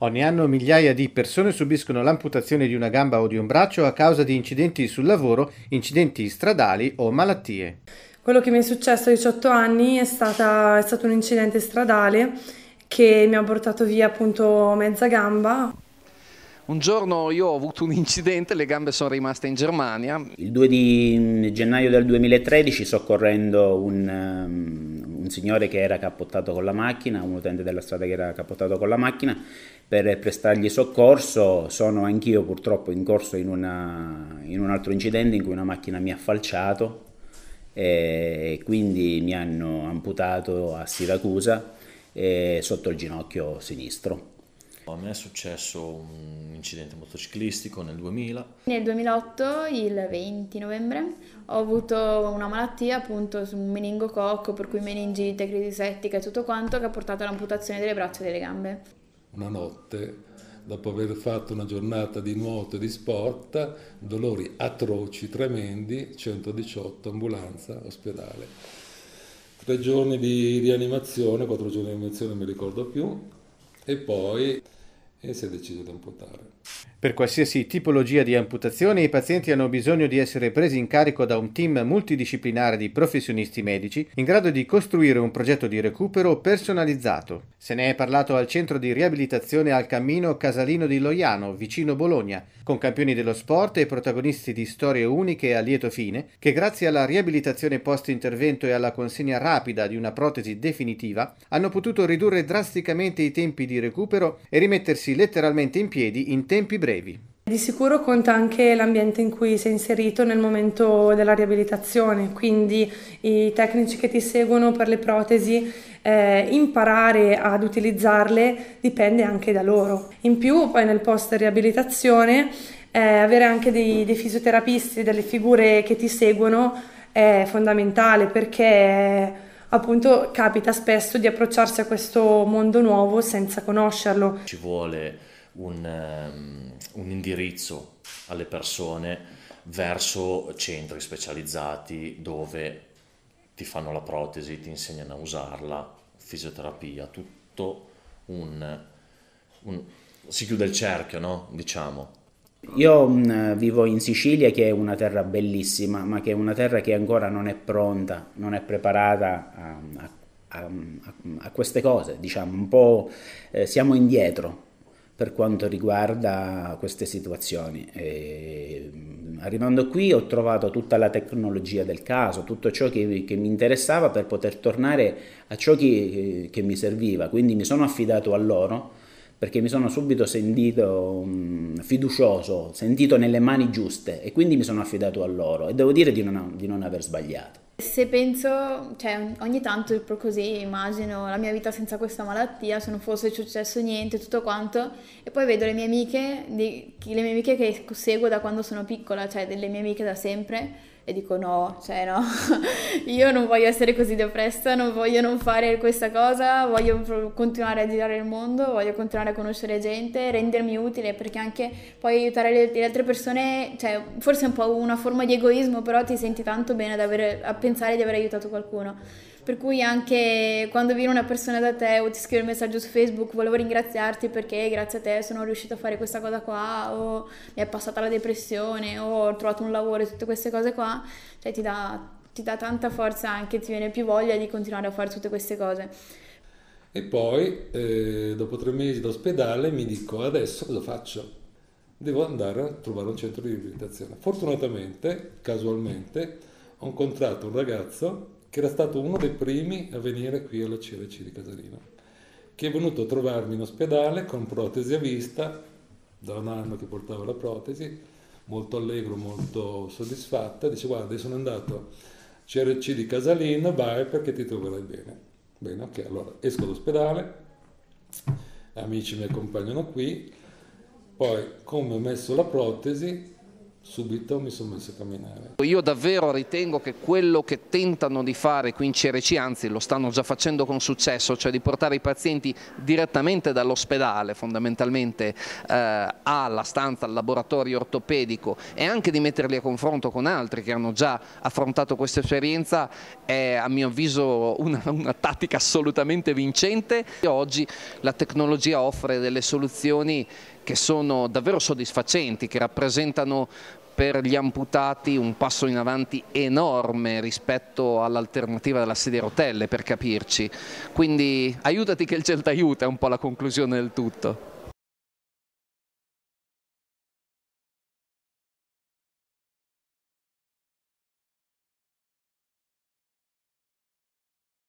Ogni anno migliaia di persone subiscono l'amputazione di una gamba o di un braccio a causa di incidenti sul lavoro, incidenti stradali o malattie. Quello che mi è successo a 18 anni è, stata, è stato un incidente stradale che mi ha portato via appunto mezza gamba. Un giorno io ho avuto un incidente, le gambe sono rimaste in Germania. Il 2 di gennaio del 2013 soccorrendo un ehm, un signore che era cappottato con la macchina, un utente della strada che era cappottato con la macchina, per prestargli soccorso. Sono anch'io purtroppo in corso in, una, in un altro incidente in cui una macchina mi ha falciato e quindi mi hanno amputato a Siracusa eh, sotto il ginocchio sinistro. A me è successo un incidente motociclistico nel 2000. Nel 2008, il 20 novembre, ho avuto una malattia appunto un meningococco, per cui meningite, crisi settica e tutto quanto, che ha portato all'amputazione delle braccia e delle gambe. Una notte, dopo aver fatto una giornata di nuoto e di sport, dolori atroci, tremendi, 118, ambulanza, ospedale. Tre giorni di rianimazione, quattro giorni di rianimazione non mi ricordo più, e poi e si è deciso di amputare. Per qualsiasi tipologia di amputazione i pazienti hanno bisogno di essere presi in carico da un team multidisciplinare di professionisti medici in grado di costruire un progetto di recupero personalizzato. Se ne è parlato al centro di riabilitazione al cammino Casalino di Loiano, vicino Bologna, con campioni dello sport e protagonisti di storie uniche a lieto fine, che grazie alla riabilitazione post-intervento e alla consegna rapida di una protesi definitiva hanno potuto ridurre drasticamente i tempi di recupero e rimettersi letteralmente in piedi in tempi brevi brevi. Di sicuro conta anche l'ambiente in cui sei inserito nel momento della riabilitazione, quindi i tecnici che ti seguono per le protesi, eh, imparare ad utilizzarle dipende anche da loro. In più poi nel post riabilitazione eh, avere anche dei, dei fisioterapisti, delle figure che ti seguono è fondamentale perché appunto capita spesso di approcciarsi a questo mondo nuovo senza conoscerlo. Ci vuole un, um, un indirizzo alle persone verso centri specializzati dove ti fanno la protesi, ti insegnano a usarla, fisioterapia, tutto un... un si chiude il cerchio, no? Diciamo. Io mh, mm, vivo in Sicilia che è una terra bellissima, ma che è una terra che ancora non è pronta, non è preparata a, a, a, a queste cose, diciamo, un po' eh, siamo indietro per quanto riguarda queste situazioni. E mm, arrivando qui ho trovato tutta la tecnologia del caso, tutto ciò che, che mi interessava per poter tornare a ciò che, che, mi serviva, quindi mi sono affidato a loro perché mi sono subito sentito um, fiducioso, sentito nelle mani giuste e quindi mi sono affidato a loro e devo dire di non, di non aver sbagliato. Se penso, cioè ogni tanto così immagino la mia vita senza questa malattia, se non fosse successo niente, tutto quanto, e poi vedo le mie amiche, le mie amiche che seguo da quando sono piccola, cioè delle mie amiche da sempre, e dico no, cioè no, io non voglio essere così depressa, non voglio non fare questa cosa, voglio continuare a girare il mondo, voglio continuare a conoscere gente, rendermi utile perché anche poi aiutare le, le altre persone, cioè forse è un po' una forma di egoismo, però ti senti tanto bene aver, a pensare di aver aiutato qualcuno. Per cui anche quando viene una persona da te o ti scrive un messaggio su Facebook, volevo ringraziarti perché grazie a te sono riuscito a fare questa cosa qua, o mi è passata la depressione, o ho trovato un lavoro, tutte queste cose qua, cioè ti dà, ti dà tanta forza anche, ti viene più voglia di continuare a fare tutte queste cose. E poi, eh, dopo tre mesi d'ospedale, mi dico adesso cosa faccio? Devo andare a trovare un centro di riabilitazione. Fortunatamente, casualmente, ho incontrato un ragazzo che era stato uno dei primi a venire qui alla CRC di Casalino, che è venuto a trovarmi in ospedale con protesi a vista, da un anno che portava la protesi, molto allegro, molto soddisfatta, dice guarda, sono andato CRC di Casalino, vai perché ti troverai bene. Bene, ok, allora esco dall'ospedale, amici mi accompagnano qui, poi come ho messo la protesi subito mi sono messo a camminare. Io davvero ritengo che quello che tentano di fare qui in CRC, anzi lo stanno già facendo con successo, cioè di portare i pazienti direttamente dall'ospedale fondamentalmente eh, alla stanza, al laboratorio ortopedico e anche di metterli a confronto con altri che hanno già affrontato questa esperienza è a mio avviso una, una tattica assolutamente vincente. Oggi la tecnologia offre delle soluzioni che sono davvero soddisfacenti, che rappresentano per gli amputati un passo in avanti enorme rispetto all'alternativa della sedia a rotelle per capirci quindi aiutati che il Celta aiuta è un po' la conclusione del tutto